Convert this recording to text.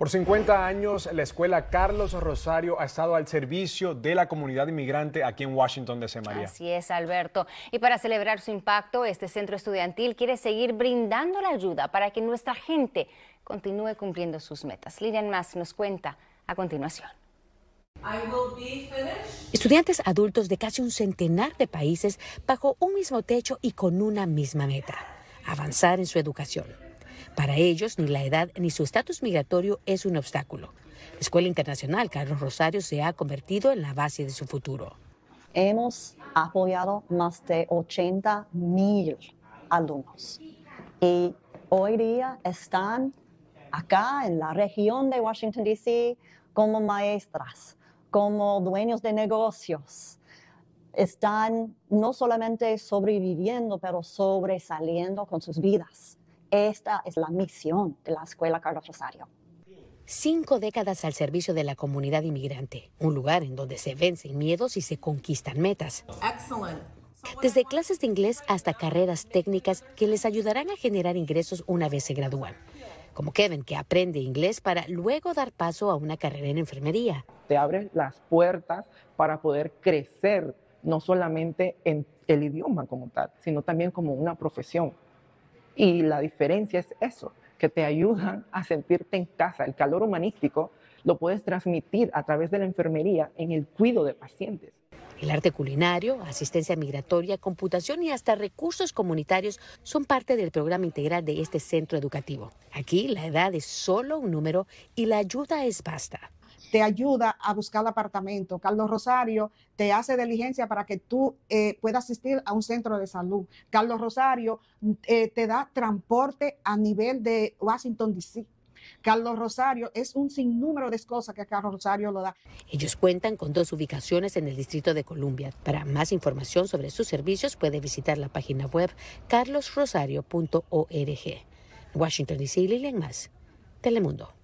Por 50 años, la escuela Carlos Rosario ha estado al servicio de la comunidad inmigrante aquí en Washington, de Así es, Alberto. Y para celebrar su impacto, este centro estudiantil quiere seguir brindando la ayuda para que nuestra gente continúe cumpliendo sus metas. Lilian Más nos cuenta a continuación. Estudiantes adultos de casi un centenar de países bajo un mismo techo y con una misma meta, avanzar en su educación. Para ellos, ni la edad ni su estatus migratorio es un obstáculo. La Escuela Internacional Carlos Rosario se ha convertido en la base de su futuro. Hemos apoyado más de 80 mil alumnos y hoy día están acá en la región de Washington, D.C., como maestras, como dueños de negocios. Están no solamente sobreviviendo, pero sobresaliendo con sus vidas. Esta es la misión de la Escuela Carlos Rosario. Cinco décadas al servicio de la comunidad inmigrante, un lugar en donde se vencen miedos y se conquistan metas. Desde clases de inglés hasta carreras técnicas que les ayudarán a generar ingresos una vez se gradúan. Como Kevin, que aprende inglés para luego dar paso a una carrera en enfermería. Te abre las puertas para poder crecer, no solamente en el idioma como tal, sino también como una profesión. Y la diferencia es eso, que te ayudan a sentirte en casa. El calor humanístico lo puedes transmitir a través de la enfermería en el cuidado de pacientes. El arte culinario, asistencia migratoria, computación y hasta recursos comunitarios son parte del programa integral de este centro educativo. Aquí la edad es solo un número y la ayuda es basta te ayuda a buscar el apartamento. Carlos Rosario te hace diligencia para que tú eh, puedas asistir a un centro de salud. Carlos Rosario eh, te da transporte a nivel de Washington, D.C. Carlos Rosario es un sinnúmero de cosas que Carlos Rosario lo da. Ellos cuentan con dos ubicaciones en el Distrito de Columbia. Para más información sobre sus servicios puede visitar la página web carlosrosario.org. Washington DC, Lilian Más, Telemundo.